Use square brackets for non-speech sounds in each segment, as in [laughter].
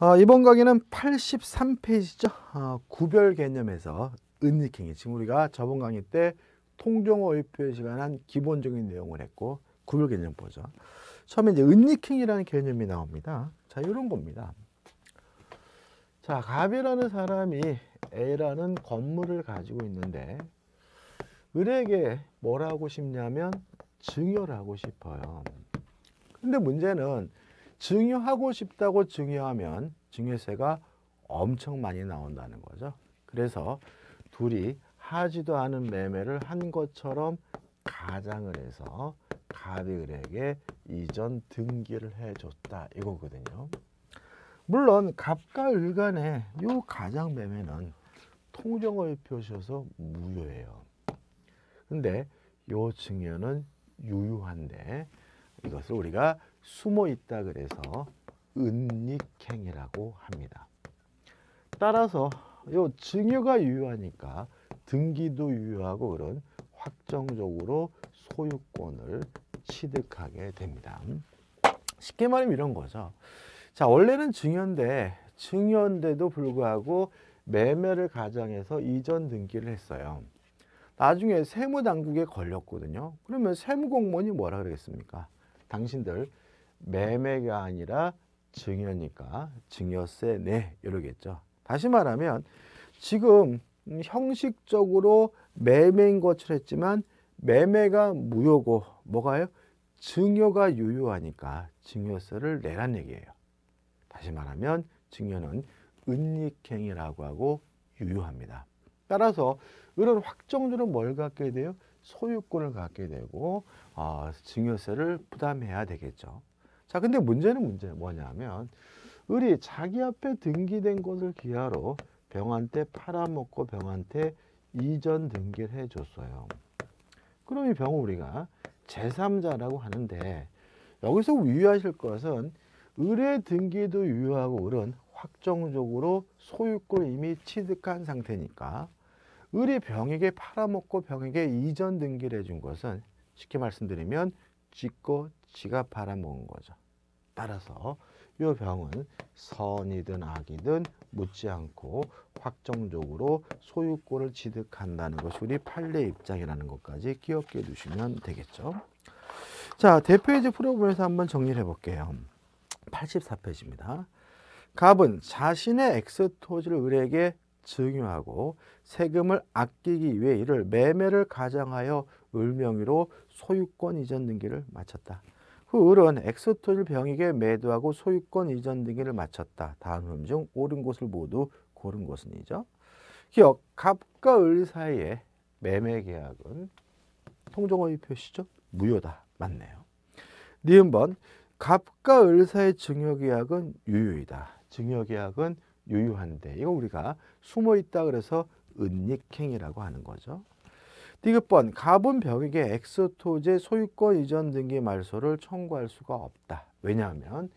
어, 이번 강의는 83페이지죠. 어, 아, 구별 개념에서 은닉행위. 지금 우리가 저번 강의 때 통종어 의표의 시간 한 기본적인 내용을 했고 구별 개념 보죠. 처음에 이제 은닉행이라는 개념이 나옵니다. 자, 이런 겁니다. 자, 갑이라는 사람이 A라는 건물을 가지고 있는데 을에게 뭘 하고 싶냐면 증여를 하고 싶어요. 근데 문제는 증여하고 싶다고 증여하면 증여세가 엄청 많이 나온다는 거죠. 그래서 둘이 하지도 않은 매매를 한 것처럼 가장을 해서 가이을에게 이전 등기를 해줬다 이거거든요. 물론 갑과 을 간의 요 가장 매매는 통정을 표시해서 무효예요. 근데 요 증여는 유효한데 이것을 우리가 숨어 있다 그래서 은닉행이라고 합니다. 따라서 요 증여가 유효하니까 등기도 유효하고 그런 확정적으로 소유권을 취득하게 됩니다. 쉽게 말하면 이런 거죠. 자, 원래는 증여인데 증여인데도 불구하고 매매를 가정해서 이전 등기를 했어요. 나중에 세무당국에 걸렸거든요. 그러면 세무공무원이 뭐라 그러겠습니까? 당신들 매매가 아니라 증여니까 증여세 내 이러겠죠. 다시 말하면 지금 형식적으로 매매인 것처럼 했지만 매매가 무효고 뭐가요? 증여가 유효하니까 증여세를 내란 얘기예요. 다시 말하면 증여는 은닉행위라고 하고 유효합니다. 따라서 이런 확정주는 뭘 갖게 돼요? 소유권을 갖게 되고 어, 증여세를 부담해야 되겠죠. 자, 근데 문제는 문제 뭐냐면 을이 자기 앞에 등기된 것을 기하로 병한테 팔아먹고 병한테 이전 등기를 해줬어요. 그럼 이병은 우리가 제3자라고 하는데 여기서 유의하실 것은 을의 등기도 유효하고 을은 확정적으로 소유권 이미 취득한 상태니까 을이 병에게 팔아먹고 병에게 이전 등기를 해준 것은 쉽게 말씀드리면 지고 지가 팔아먹은 거죠. 따라서 이 병은 선이든 악이든 묻지 않고 확정적으로 소유권을 취득한다는 것이 우리 판례 입장이라는 것까지 기억해 두시면 되겠죠. 자, 대표이제 풀어보면서 한번 정리를 해볼게요. 84페이지입니다. 갑은 자신의 엑스 토지를 을에게 증여하고 세금을 아끼기 위해 이를 매매를 가장하여 을명의로 소유권 이전 등기를 마쳤다. 그 을은 엑스토를 병에게 매도하고 소유권 이전 등기를 마쳤다. 다음 음중 옳은 곳을 모두 고른 것은 이죠. 기억, 갑과 을 사이의 매매 계약은 통정의 표시죠. 무효다. 맞네요. 니은 네 번 갑과 을 사이의 증여계약은 유효이다. 증여계약은 유효한데 이거 우리가 숨어있다 그래서 은닉행이라고 하는 거죠. 디귿번 가본 병에게 엑스토제 소유권 이전 등기 말소를 청구할 수가 없다. 왜냐하면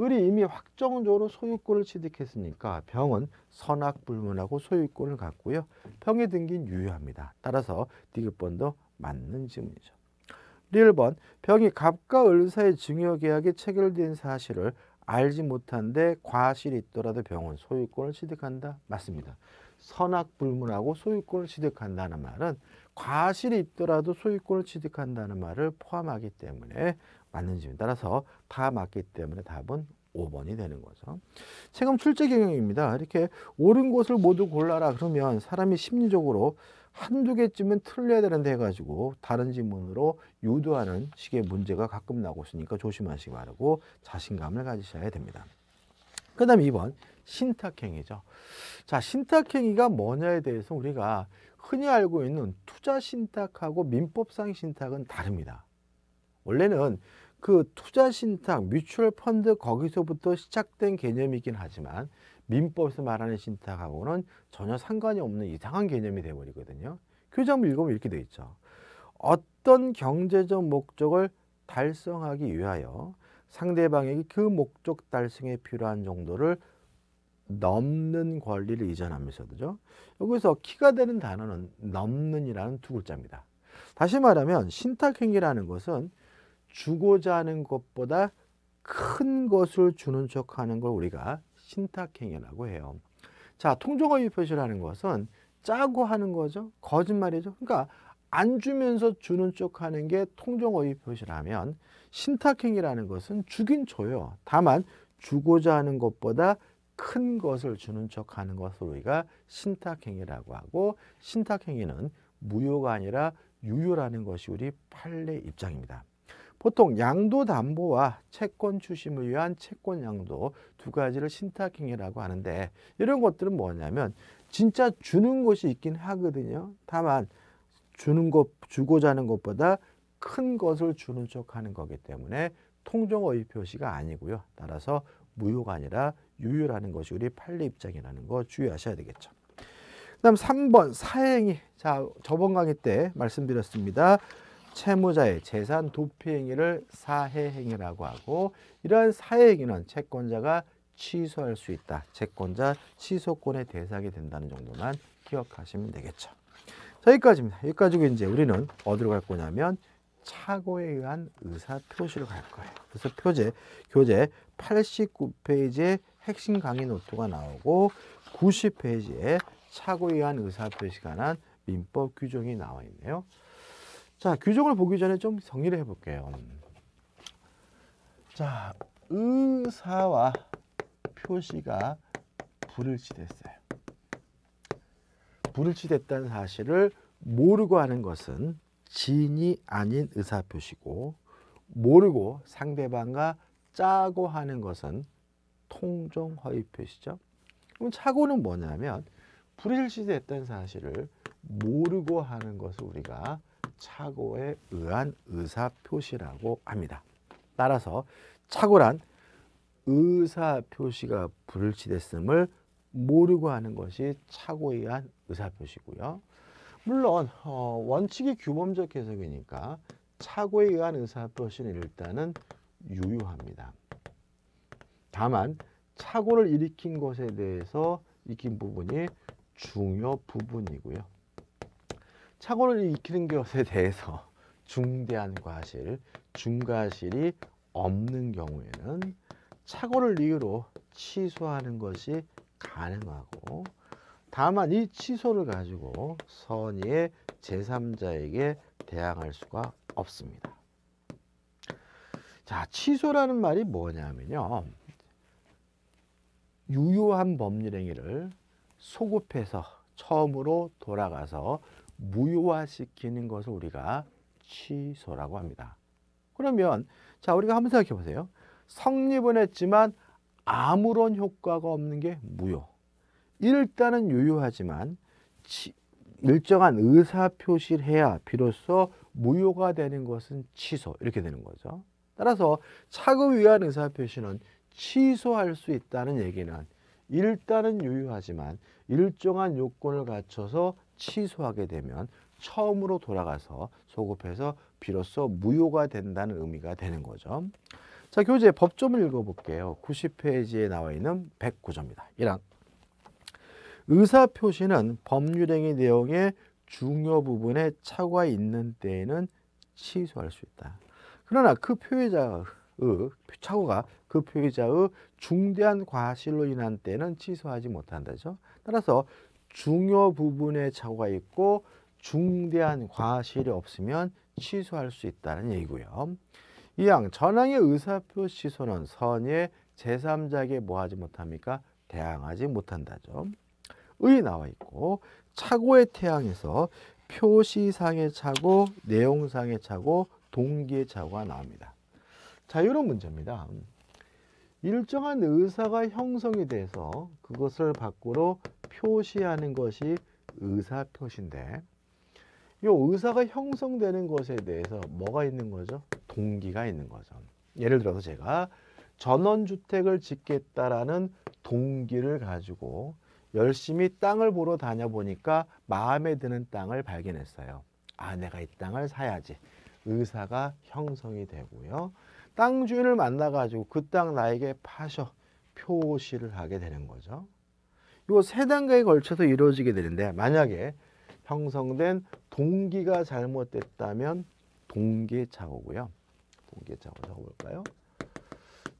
을이 이미 확정적으로 소유권을 취득했으니까 병은 선악불문하고 소유권을 갖고요. 병의 등기는 유효합니다. 따라서 디귿번도 맞는 질문이죠. 1번 병이 갑과 을사의 증여계약이 체결된 사실을 알지 못한데 과실이 있더라도 병은 소유권을 취득한다. 맞습니다. 선악불문하고 소유권을 취득한다는 말은 과실이 있더라도 소유권을 취득한다는 말을 포함하기 때문에 맞는지에 따라서 다 맞기 때문에 답은 5번이 되는 거죠. 체감 출제 경영입니다. 이렇게 옳은 것을 모두 골라라 그러면 사람이 심리적으로 한두 개쯤은 틀려야 되는데 해가지고 다른 지문으로 유도하는 식의 문제가 가끔 나고 있으니까 조심하시기 바라고 자신감을 가지셔야 됩니다. 그다음 2번 신탁행위죠. 자, 신탁행위가 뭐냐에 대해서 우리가 흔히 알고 있는 투자 신탁하고 민법상 신탁은 다릅니다. 원래는 그 투자 신탁, 뮤추얼 펀드 거기서부터 시작된 개념이긴 하지만 민법에서 말하는 신탁하고는 전혀 상관이 없는 이상한 개념이 되어버리거든요. 교정을 읽으면 이렇게 되어 있죠. 어떤 경제적 목적을 달성하기 위하여 상대방에게 그 목적 달성에 필요한 정도를 넘는 권리를 이전하면서도죠. 여기서 키가 되는 단어는 넘는이라는 두 글자입니다. 다시 말하면 신탁행위라는 것은 주고자 하는 것보다 큰 것을 주는 척하는 걸 우리가 신탁행위라고 해요. 자, 통정어의 표시라는 것은 짜고 하는 거죠. 거짓말이죠. 그러니까 안 주면서 주는 척 하는 게 통정어의 표시라면 신탁행위라는 것은 주긴 줘요. 다만 주고자 하는 것보다 큰 것을 주는 척 하는 것을 우리가 신탁행위라고 하고 신탁행위는 무효가 아니라 유효라는 것이 우리 판례 입장입니다. 보통 양도 담보와 채권 추심을 위한 채권 양도 두 가지를 신탁행위라고 하는데 이런 것들은 뭐냐면 진짜 주는 것이 있긴 하거든요. 다만 주는 것 주고자 하는 것보다 큰 것을 주는 척 하는 거기 때문에 통정의 표시가 아니고요. 따라서 무효가 아니라 유효라는 것이 우리 판례 입장이라는 거 주의하셔야 되겠죠. 그 다음 3번 사행위. 자 저번 강의 때 말씀드렸습니다. 채무자의 재산 도피행위를 사해행위라고 하고 이러한 사해행위는 채권자가 취소할 수 있다. 채권자 취소권의 대상이 된다는 정도만 기억하시면 되겠죠. 자, 여기까지입니다. 여기까지고 이제 우리는 어디로 갈 거냐면 착오에 의한 의사 표시로 갈 거예요. 그래서 표제, 교재 89페이지에 핵심 강의 노트가 나오고 90페이지에 착오에 의한 의사표시 가난 민법 규정이 나와 있네요. 자, 규정을 보기 전에 좀 정리를 해볼게요. 자, 의사와 표시가 불일치됐어요. 불일치됐다는 사실을 모르고 하는 것은 진이 아닌 의사표시고 모르고 상대방과 짜고 하는 것은 통정 화입회 시죠. 그럼 착오는 뭐냐면 불일시됐다 사실을 모르고 하는 것을 우리가 착오에 의한 의사표시라고 합니다. 따라서 착오란 의사표시가 불일치됐음을 모르고 하는 것이 착오에 의한 의사표시고요. 물론 어, 원칙이 규범적 해석이니까 착오에 의한 의사표시는 일단은 유효합니다. 다만 착오를 일으킨 것에 대해서 익힌 부분이 중요 부분이고요. 착오를 일으키는 것에 대해서 중대한 과실, 중과실이 없는 경우에는 착오를 이유로 취소하는 것이 가능하고 다만 이 취소를 가지고 선의의 제3자에게 대항할 수가 없습니다. 자, 취소라는 말이 뭐냐면요. 유효한 법률행위를 소급해서 처음으로 돌아가서 무효화시키는 것을 우리가 취소라고 합니다. 그러면 자 우리가 한번 생각해 보세요. 성립은 했지만 아무런 효과가 없는 게 무효. 일단은 유효하지만 치, 일정한 의사표시를 해야 비로소 무효가 되는 것은 취소 이렇게 되는 거죠. 따라서 차급 위한 의사표시는 취소할 수 있다는 얘기는 일단은 유효하지만 일정한 요건을 갖춰서 취소하게 되면 처음으로 돌아가서 소급해서 비로소 무효가 된다는 의미가 되는 거죠. 자, 교재 법조문 읽어볼게요. 90페이지에 나와 있는 109조입니다. 1항 의사표시는 법률행위 내용의 중요 부분에 차가 있는 때에는 취소할 수 있다. 그러나 그 표의자 착오가 그 표의자의 중대한 과실로 인한 때는 취소하지 못한다죠. 따라서 중요 부분에 착오가 있고 중대한 과실이 없으면 취소할 수 있다는 얘기고요. 이양 전항의 의사표 취소는 선의 제3자에게 뭐하지 못합니까? 대항하지 못한다죠. 의 나와 있고 착오의 태양에서 표시상의 착오, 내용상의 착오, 동기의 착오가 나옵니다. 자, 이런 문제입니다. 일정한 의사가 형성이 돼서 그것을 밖으로 표시하는 것이 의사표시인데 이 의사가 형성되는 것에 대해서 뭐가 있는 거죠? 동기가 있는 거죠. 예를 들어서 제가 전원주택을 짓겠다라는 동기를 가지고 열심히 땅을 보러 다녀보니까 마음에 드는 땅을 발견했어요. 아, 내가 이 땅을 사야지. 의사가 형성이 되고요. 그 땅 주인을 만나가지고 그 땅 나에게 파셔 표시를 하게 되는 거죠. 이거 세 단계에 걸쳐서 이루어지게 되는데 만약에 형성된 동기가 잘못됐다면 동기착오고요. 동기착오 적어볼까요?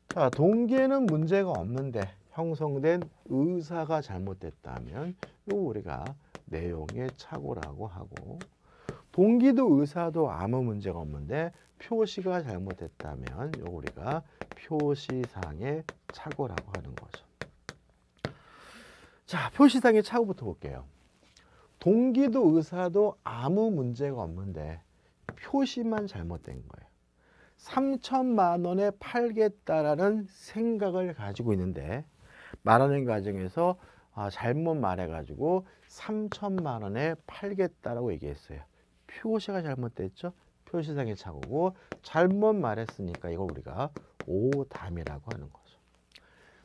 자, 동기에는 문제가 없는데 형성된 의사가 잘못됐다면 요 우리가 내용의 착오라고 하고 동기도 의사도 아무 문제가 없는데 표시가 잘못됐다면 요거 우리가 표시상의 착오라고 하는 거죠. 자, 표시상의 착오부터 볼게요. 동기도 의사도 아무 문제가 없는데 표시만 잘못된 거예요. 3천만 원에 팔겠다라는 생각을 가지고 있는데 말하는 과정에서 아, 잘못 말해가지고 3천만 원에 팔겠다라고 얘기했어요. 표시가 잘못됐죠. 표시상의 착오고 잘못 말했으니까 이걸 우리가 오담이라고 하는 거죠.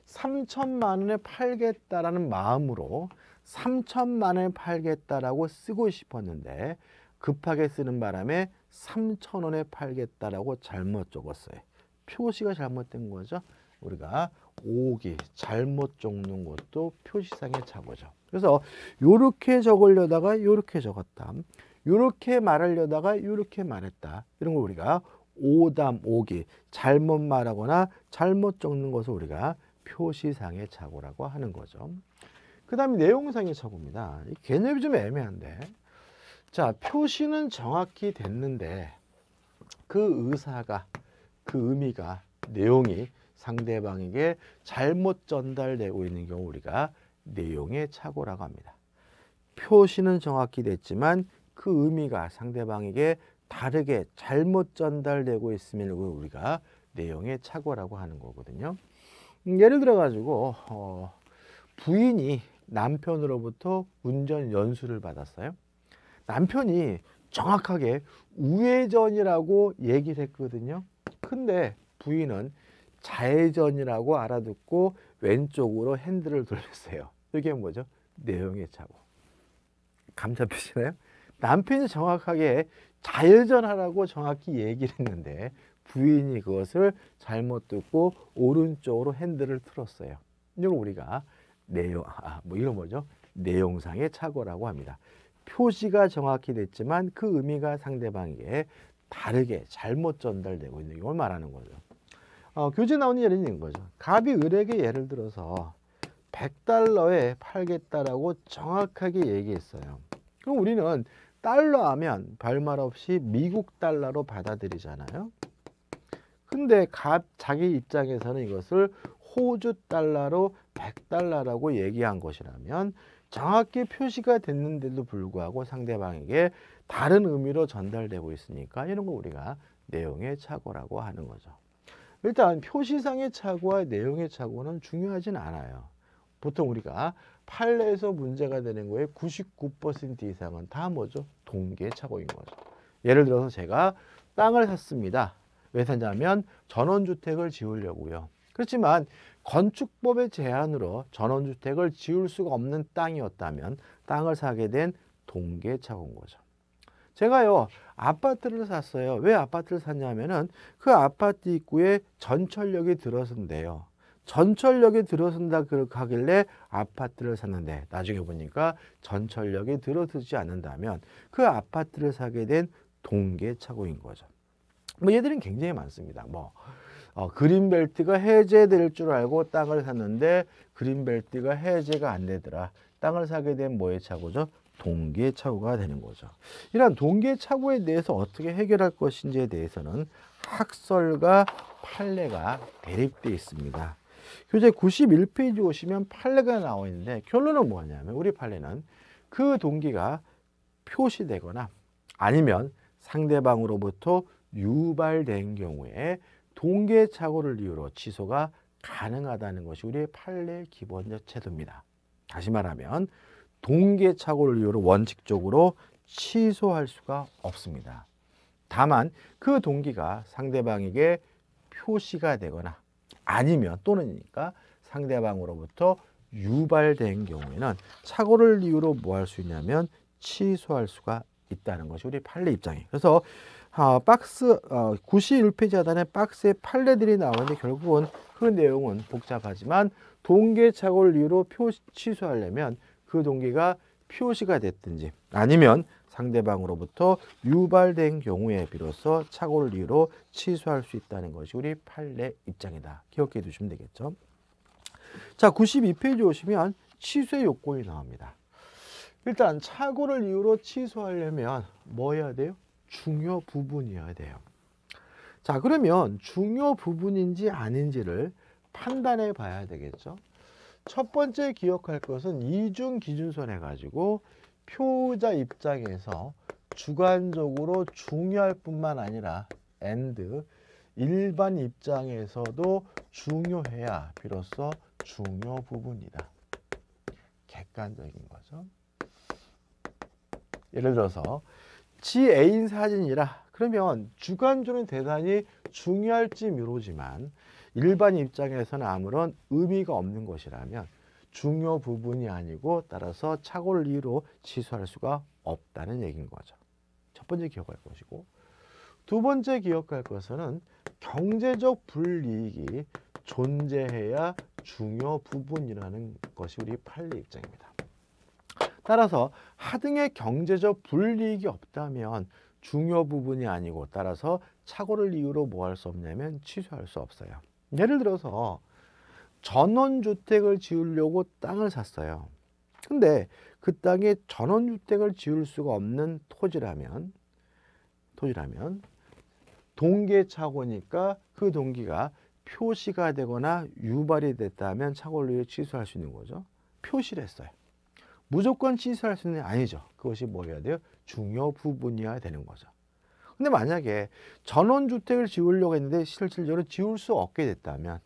3천만 원에 팔겠다라는 마음으로 3천만 원에 팔겠다라고 쓰고 싶었는데 급하게 쓰는 바람에 3천 원에 팔겠다라고 잘못 적었어요. 표시가 잘못된 거죠. 우리가 오기 잘못 적는 것도 표시상의 착오죠. 그래서 요렇게 적으려다가 요렇게 적었다. 이렇게 말하려다가 이렇게 말했다. 이런 걸 우리가 오담, 오기, 잘못 말하거나 잘못 적는 것을 우리가 표시상의 착오라고 하는 거죠. 그 다음에 내용상의 착오입니다. 개념이 좀 애매한데 자 표시는 정확히 됐는데 그 의사가 그 의미가 내용이 상대방에게 잘못 전달되고 있는 경우 우리가 내용의 착오라고 합니다. 표시는 정확히 됐지만 그 의미가 상대방에게 다르게 잘못 전달되고 있으면 우리가 내용의 착오라고 하는 거거든요. 음, 예를 들어 가지고 어, 부인이 남편으로부터 운전 연수를 받았어요. 남편이 정확하게 우회전이라고 얘기를 했거든요. 근데 부인은 좌회전이라고 알아듣고 왼쪽으로 핸들을 돌렸어요. 이게 뭐죠? 내용의 착오. 감 잡히시나요? 남편이 정확하게 자회전하라고 정확히 얘기를 했는데 부인이 그것을 잘못 듣고 오른쪽으로 핸들을 틀었어요. 이걸 우리가 내용 아, 뭐 이런 거죠. 내용상의 착오라고 합니다. 표시가 정확히 됐지만 그 의미가 상대방에게 다르게 잘못 전달되고 있는 걸 말하는 거죠. 어, 교재 나오는 예를 있는 거죠. 갑이 을에게 예를 들어서 100달러에 팔겠다라고 정확하게 얘기했어요. 그럼 우리는 달러 하면 별말 없이 미국 달러로 받아들이잖아요. 근데 갑 자기 입장에서는 이것을 호주 달러로 100달러라고 얘기한 것이라면 정확히 표시가 됐는데도 불구하고 상대방에게 다른 의미로 전달되고 있으니까 이런 거 우리가 내용의 착오라고 하는 거죠. 일단 표시상의 착오와 내용의 착오는 중요하진 않아요. 보통 우리가 판례에서 문제가 되는 거에 99% 이상은 다 뭐죠? 동계착오인 거죠. 예를 들어서 제가 땅을 샀습니다. 왜 샀냐면 전원주택을 지으려고요. 그렇지만 건축법의 제한으로 전원주택을 지을 수가 없는 땅이었다면 땅을 사게 된 동계착오인 거죠. 제가요 아파트를 샀어요. 왜 아파트를 샀냐면은 그 아파트 입구에 전철역이 들어선대요. 전철역에 들어선다 그렇게하길래 아파트를 샀는데 나중에 보니까 전철역에 들어서지 않는다면 그 아파트를 사게 된 동계착오인 거죠. 뭐 얘들은 굉장히 많습니다. 뭐 어, 그린벨트가 해제될 줄 알고 땅을 샀는데 그린벨트가 해제가 안 되더라. 땅을 사게 된 뭐의 착오죠? 동계착오가 되는 거죠. 이러 동계착오에 대해서 어떻게 해결할 것인지에 대해서는 학설과 판례가 대립되어 있습니다. 교재 91페이지 오시면 판례가 나와 있는데 결론은 뭐냐면 우리 판례는 그 동기가 표시되거나 아니면 상대방으로부터 유발된 경우에 동계착오를 이유로 취소가 가능하다는 것이 우리의 판례 기본적 제도입니다. 다시 말하면 동계착오를 이유로 원칙적으로 취소할 수가 없습니다. 다만 그 동기가 상대방에게 표시가 되거나 아니면 또는이니까 상대방으로부터 유발된 경우에는 착오를 이유로 뭐 할 수 있냐면 취소할 수가 있다는 것이 우리 판례 입장이에요. 그래서 어, 박스 어, 91페이지 하단에 박스에 판례들이 나오는데 결국은 그 내용은 복잡하지만 동계 착오를 이유로 표 취소하려면 그 동기가 표시가 됐든지 아니면 상대방으로부터 유발된 경우에 비로소 착오를 이유로 취소할 수 있다는 것이 우리 판례 입장이다. 기억해 두시면 되겠죠. 자, 92페이지 오시면 취소의 요건이 나옵니다. 일단 착오를 이유로 취소하려면 뭐 해야 돼요? 중요 부분이어야 돼요. 자, 그러면 중요 부분인지 아닌지를 판단해 봐야 되겠죠. 첫 번째 기억할 것은 이중 기준선 해가지고 표자 입장에서 주관적으로 중요할 뿐만 아니라 and 일반 입장에서도 중요해야 비로소 중요 부분이다. 객관적인 거죠. 예를 들어서 지 애인 사진이라 그러면 주관적인 대단히 중요할지 미로지만 일반 입장에서는 아무런 의미가 없는 것이라면 중요 부분이 아니고 따라서 착오를 이유로 취소할 수가 없다는 얘기인 거죠. 첫 번째 기억할 것이고 두 번째 기억할 것은 경제적 불이익이 존재해야 중요 부분이라는 것이 우리 판례 입장입니다. 따라서 하등의 경제적 불이익이 없다면 중요 부분이 아니고 따라서 착오를 이유로 뭐 할 수 없냐면 취소할 수 없어요. 예를 들어서 전원주택을 지으려고 땅을 샀어요. 근데 그 땅에 전원주택을 지을 수가 없는 토지라면 토지라면 동계차고니까그 동기가 표시가 되거나 유발이 됐다면 차고를 취소할 수 있는 거죠. 표시를 했어요. 무조건 취소할 수는 아니죠. 그것이 뭐여야 돼요? 중요 부분이어야 되는 거죠. 근데 만약에 전원주택을 지으려고 했는데 실질적으로 지울 수 없게 됐다면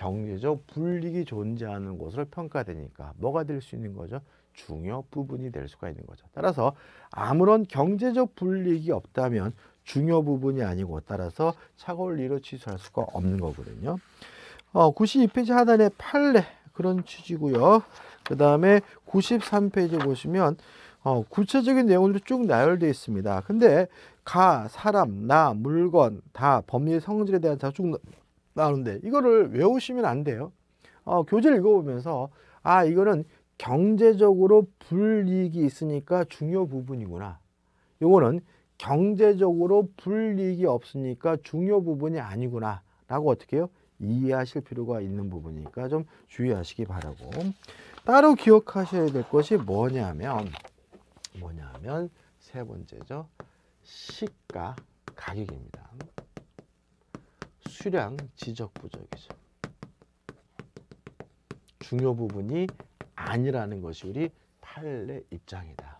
경제적 불리기 존재하는 것으로 평가되니까 뭐가 될 수 있는 거죠? 중요 부분이 될 수가 있는 거죠. 따라서 아무런 경제적 불이익 없다면 중요 부분이 아니고 따라서 차골리로 취소할 수가 없는 거거든요. 어, 92페이지 하단에 판례 그런 취지고요. 그 다음에 93페이지 보시면 어, 구체적인 내용들이 쭉 나열되어 있습니다. 근데 가, 사람, 나, 물건 다법리 성질에 대한 다쭉 나오는데 이거를 외우시면 안 돼요. 어, 교재를 읽어보면서 아 이거는 경제적으로 불이익이 있으니까 중요 부분이구나. 요거는 경제적으로 불이익이 없으니까 중요 부분이 아니구나 라고 어떻게 해요? 이해하실 필요가 있는 부분이니까 좀 주의하시기 바라고 따로 기억하셔야 될 것이 뭐냐면 뭐냐면 세 번째죠 시가 가격입니다 수량 지적 부족이죠 중요 부분이 아니라는 것이 우리 판례 입장이다.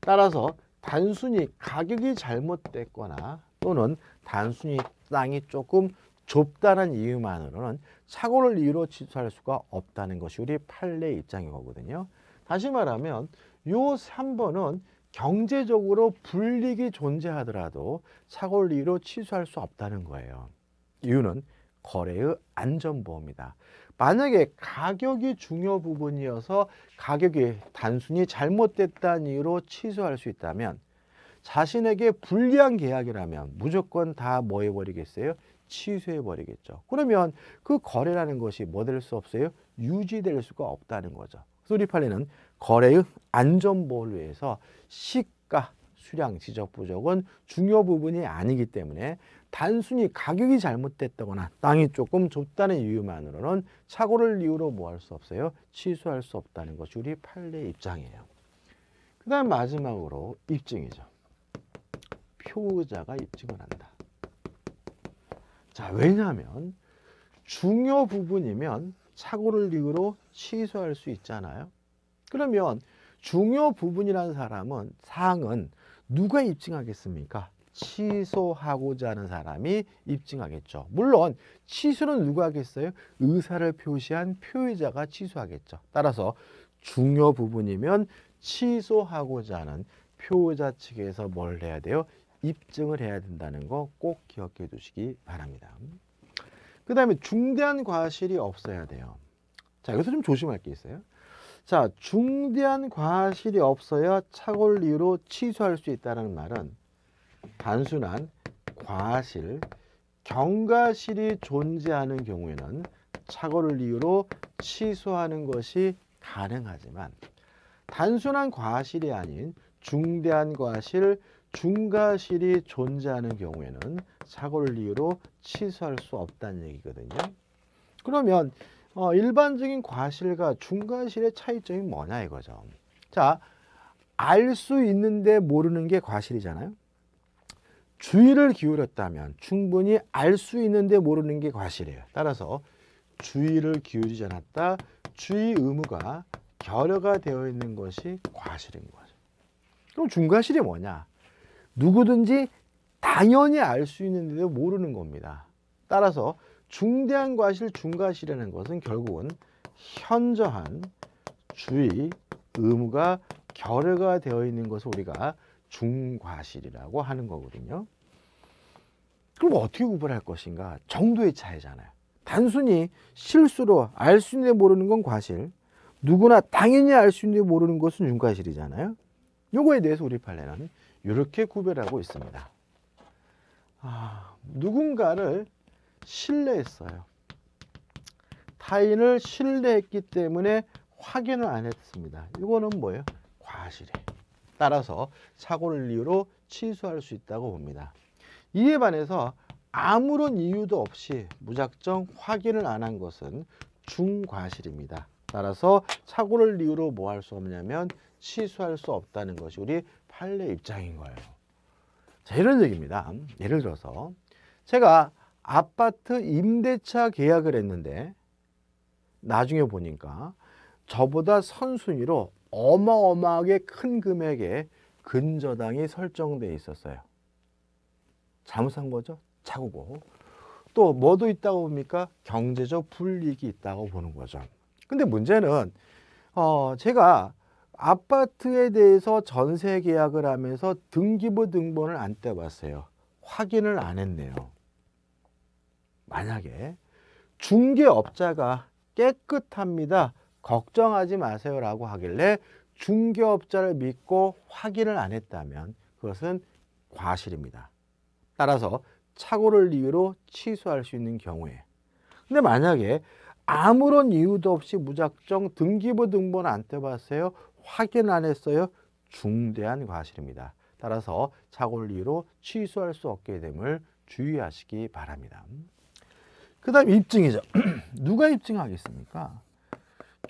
따라서 단순히 가격이 잘못됐거나 또는 단순히 땅이 조금 좁다는 이유만으로는 착오를 이유로 취소할 수가 없다는 것이 우리 판례 입장인 거든요 다시 말하면 요 3번은 경제적으로 불이익 존재하더라도 착오를 이유로 취소할 수 없다는 거예요. 이유는 거래의 안전보험이다. 만약에 가격이 중요 부분이어서 가격이 단순히 잘못됐다는 이유로 취소할 수 있다면 자신에게 불리한 계약이라면 무조건 다 뭐 해버리겠어요? 취소해버리겠죠. 그러면 그 거래라는 것이 뭐 될 수 없어요? 유지될 수가 없다는 거죠. 소리팔레는 거래의 안전보호를 위해서 수량, 지적 부족은 중요 부분이 아니기 때문에 단순히 가격이 잘못됐다거나 땅이 조금 좁다는 이유만으로는 착오를 이유로 뭐 할 수 없어요? 취소할 수 없다는 것이 우리 판례 입장이에요. 그 다음 마지막으로 입증이죠. 표자가 입증을 한다. 자, 왜냐하면 중요 부분이면 착오를 이유로 취소할 수 있잖아요. 그러면 중요 부분이라는 사람은 사항은 누가 입증하겠습니까? 취소하고자 하는 사람이 입증하겠죠. 물론 취소는 누가 하겠어요? 의사를 표시한 표의자가 취소하겠죠. 따라서 중요 부분이면 취소하고자 하는 표의자 측에서 뭘 해야 돼요? 입증을 해야 된다는 거 꼭 기억해 두시기 바랍니다. 그 다음에 중대한 과실이 없어야 돼요. 자, 여기서 좀 조심할 게 있어요. 자, 중대한 과실이 없어야 착를 이유로 취소할 수 있다는 말은 단순한 과실, 경과실이 존재하는 경우에는 착오를 이유로 취소하는 것이 가능하지만 단순한 과실이 아닌 중대한 과실, 중과실이 존재하는 경우에는 착오를 이유로 취소할 수 없다는 얘기거든요. 그러면 어, 일반적인 과실과 중과실의 차이점이 뭐냐 이거죠. 자, 알 수 있는데 모르는 게 과실이잖아요. 주의를 기울였다면 충분히 알 수 있는데 모르는 게 과실이에요. 따라서 주의를 기울이지 않았다. 주의 의무가 결여가 되어 있는 것이 과실인 거죠. 그럼 중과실이 뭐냐? 누구든지 당연히 알 수 있는데도 모르는 겁니다. 따라서 중대한 과실 중과실이라는 것은 결국은 현저한 주의 의무가 결여가 되어 있는 것을 우리가 중과실이라고 하는 거거든요. 그럼 어떻게 구분할 것인가? 정도의 차이잖아요. 단순히 실수로 알 수 있는데 모르는 건 과실, 누구나 당연히 알 수 있는데 모르는 것은 윤과실이잖아요. 요거에 대해서 우리 판례는 이렇게 구별하고 있습니다. 아, 누군가를 신뢰했어요. 타인을 신뢰했기 때문에 확인을 안 했습니다. 이거는 뭐예요? 과실에 따라서 사고를 이유로 취소할 수 있다고 봅니다. 이에 반해서 아무런 이유도 없이 무작정 확인을 안 한 것은 중과실입니다. 따라서 사고를 이유로 뭐 할 수 없냐면 취소할 수 없다는 것이 우리 판례 입장인 거예요. 자, 이런 얘기입니다. 예를 들어서 제가 아파트 임대차 계약을 했는데 나중에 보니까 저보다 선순위로 어마어마하게 큰 금액의 근저당이 설정돼 있었어요. 잘못한 거죠? 착오고. 또 뭐도 있다고 봅니까? 경제적 불이익이 있다고 보는 거죠. 근데 문제는 어 제가 아파트에 대해서 전세 계약을 하면서 등기부 등본을 안 떼봤어요. 확인을 안 했네요. 만약에 중개업자가 깨끗합니다. 걱정하지 마세요 라고 하길래 중개업자를 믿고 확인을 안 했다면 그것은 과실입니다. 따라서 착오를 이유로 취소할 수 있는 경우에 근데 만약에 아무런 이유도 없이 무작정 등기부 등본 안 떼봤어요 확인 안 했어요 중대한 과실입니다. 따라서 착오를 이유로 취소할 수 없게 됨을 주의하시기 바랍니다. 그 다음에 입증이죠. [clears throat] 누가 입증하겠습니까?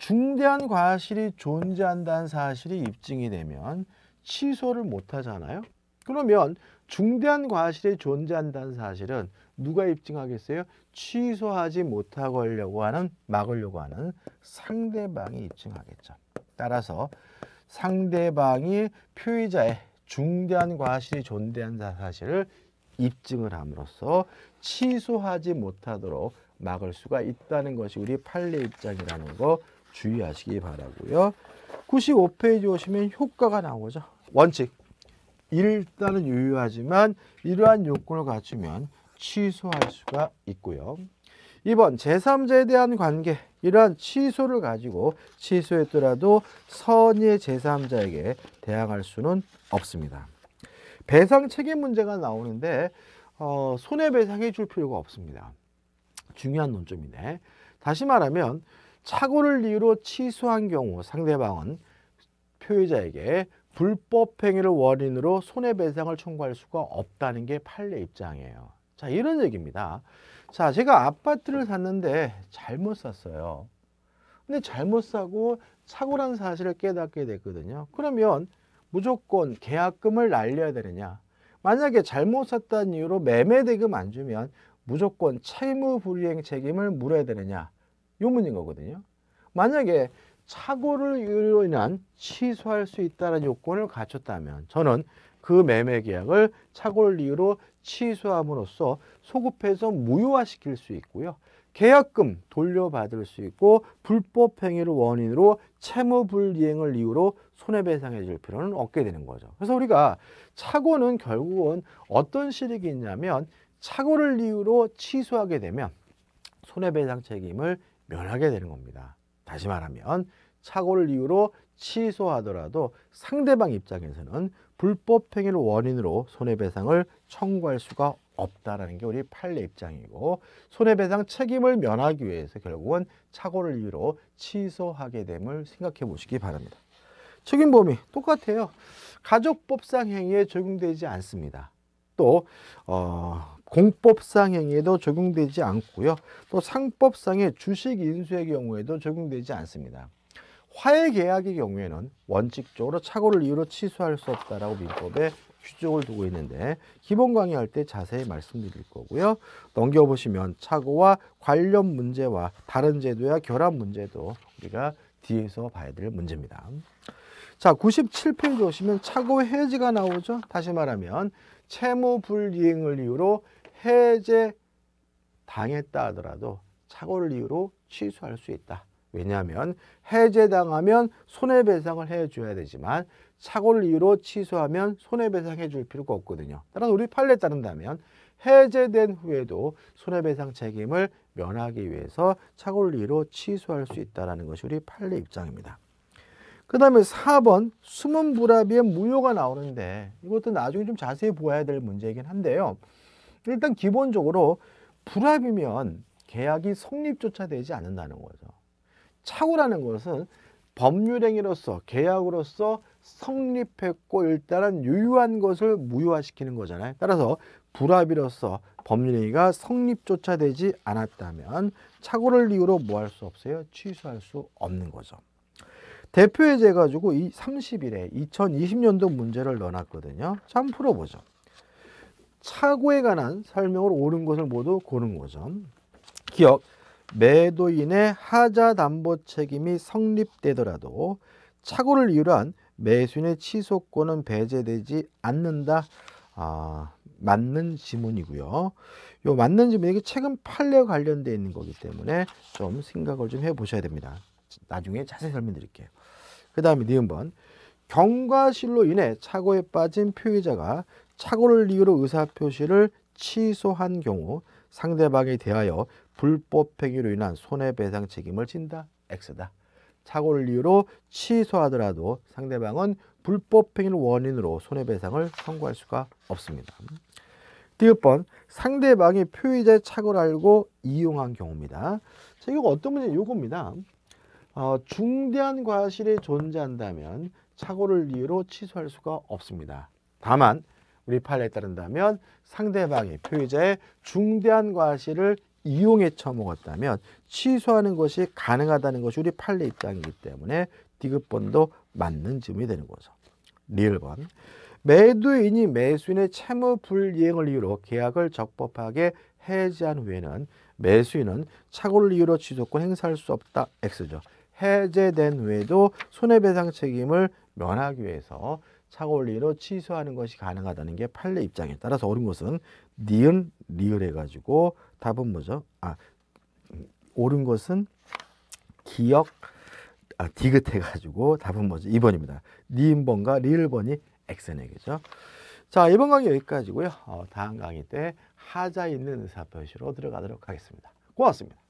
중대한 과실이 존재한다는 사실이 입증이 되면 취소를 못하잖아요. 그러면 중대한 과실이 존재한다는 사실은 누가 입증하겠어요? 취소하지 못하려고 하는, 막으려고 하는 상대방이 입증하겠죠. 따라서 상대방이 표의자의 중대한 과실이 존재한 사실을 입증을 함으로써 취소하지 못하도록 막을 수가 있다는 것이 우리 판례 입장이라는 거 주의하시기 바라고요. 95페이지 오시면 효과가 나오죠. 원칙. 일단은 유효하지만 이러한 요건을 갖추면 취소할 수가 있고요. 2번 제3자에 대한 관계 이러한 취소를 가지고 취소했더라도 선의 제3자에게 대항할 수는 없습니다. 배상 책임 문제가 나오는데 어, 손해배상해 줄 필요가 없습니다. 중요한 논점이네. 다시 말하면 착오를 이유로 취소한 경우 상대방은 피해자에게 불법 행위를 원인으로 손해배상을 청구할 수가 없다는 게 판례 입장이에요. 자 이런 얘기입니다. 자 제가 아파트를 샀는데 잘못 샀어요. 근데 잘못 사고 착오란 사실을 깨닫게 됐거든요. 그러면 무조건 계약금을 날려야 되느냐 만약에 잘못했다는 이유로 매매대금 안 주면 무조건 채무불이행 책임을 물어야 되느냐 요 문인 거거든요. 만약에 착오를 인한 취소할 수 있다는 요건을 갖췄다면 저는 그 매매 계약을 착오를 이유로 취소함으로써 소급해서 무효화시킬 수 있고요. 계약금 돌려받을 수 있고 불법 행위를 원인으로 채무불이행을 이유로 손해배상해줄 필요는 없게 되는 거죠. 그래서 우리가 착오는 결국은 어떤 실익이 있냐면 착오를 이유로 취소하게 되면 손해배상 책임을 면하게 되는 겁니다. 다시 말하면 착오를 이유로 취소하더라도 상대방 입장에서는 불법 행위를 원인으로 손해배상을 청구할 수가 없다라는 게 우리 판례 입장이고 손해배상 책임을 면하기 위해서 결국은 착오를 이유로 취소하게 됨을 생각해 보시기 바랍니다. 책임범위 똑같아요. 가족법상 행위에 적용되지 않습니다. 또 어, 공법상 행위에도 적용되지 않고요. 또 상법상의 주식 인수의 경우에도 적용되지 않습니다. 화해 계약의 경우에는 원칙적으로 착오를 이유로 취소할 수 없다라고 민법에 규정을 두고 있는데 기본 강의할 때 자세히 말씀드릴 거고요. 넘겨보시면 착오와 관련 문제와 다른 제도와 결합 문제도 우리가 뒤에서 봐야 될 문제입니다. 자, 97페이지 오시면 차고 해지가 나오죠. 다시 말하면 채무 불이행을 이유로 해제 당했다 하더라도 착오를 이유로 취소할 수 있다. 왜냐하면 해제당하면 손해배상을 해줘야 되지만 착오를 이유로 취소하면 손해배상해줄 필요가 없거든요. 따라서 우리 판례에 따른다면 해제된 후에도 손해배상 책임을 면하기 위해서 착오를 이유로 취소할 수 있다는 것이 우리 판례 입장입니다. 그 다음에 4번 숨은 불합의 무효가 나오는데 이것도 나중에 좀 자세히 보아야 될 문제이긴 한데요. 일단 기본적으로 불합이면 계약이 성립조차 되지 않는다는 거죠. 착오라는 것은 법률행위로서 계약으로서 성립했고 일단은 유효한 것을 무효화시키는 거잖아요. 따라서 불합이로서 법률행위가 성립조차 되지 않았다면 착오를 이유로 뭐 할 수 없어요? 취소할 수 없는 거죠. 대표해제 가지고 이 30일에 2020년도 문제를 넣어놨거든요. 자, 한번 풀어보죠. 차고에 관한 설명으로 옳은 것을 모두 고른 거죠. 기억, 매도인의 하자 담보 책임이 성립되더라도 착오를 이유로 한 매수인의 취소권은 배제되지 않는다. 아, 맞는 지문이고요. 요 맞는 지문이 이게 최근 판례 관련돼 있는 거기 때문에 좀 생각을 좀 해보셔야 됩니다. 나중에 자세히 설명드릴게요. 그 다음에 니은번 네 경과실로 인해 착오에 빠진 표의자가 착오를 이유로 의사표시를 취소한 경우 상대방에 대하여 불법행위로 인한 손해배상 책임을 진다. X다. 착오를 이유로 취소하더라도 상대방은 불법행위를 원인으로 손해배상을 청구할 수가 없습니다. 디번 네 상대방이 표의자의 착오를 알고 이용한 경우입니다. 자, 이거 어떤 문제? 요겁니다. 어, 중대한 과실이 존재한다면 착오를 이유로 취소할 수가 없습니다. 다만 우리 판례에 따른다면 상대방이 표의자의 중대한 과실을 이용해 처먹었다면 취소하는 것이 가능하다는 것이 우리 판례 입장이기 때문에 디귿번도 맞는 지문이 되는 거죠. 리을 번 매도인이 매수인의 채무 불이행을 이유로 계약을 적법하게 해지한 후에는 매수인은 착오를 이유로 취소권 행사할 수 없다 X죠. 해제된 후에도 손해배상 책임을 면하기 위해서 착원리로 취소하는 것이 가능하다는 게 판례 입장에 따라서 옳은 것은 니은 리을 해가지고 답은 뭐죠? 아 옳은 것은 기억 아, 디귿해가지고 답은 뭐죠? 2번입니다. 니은 번과 리을 번이 엑센의 그죠? 네 자 이번 강의 여기까지고요. 어, 다음 강의 때 하자 있는 의사표시로 들어가도록 하겠습니다. 고맙습니다.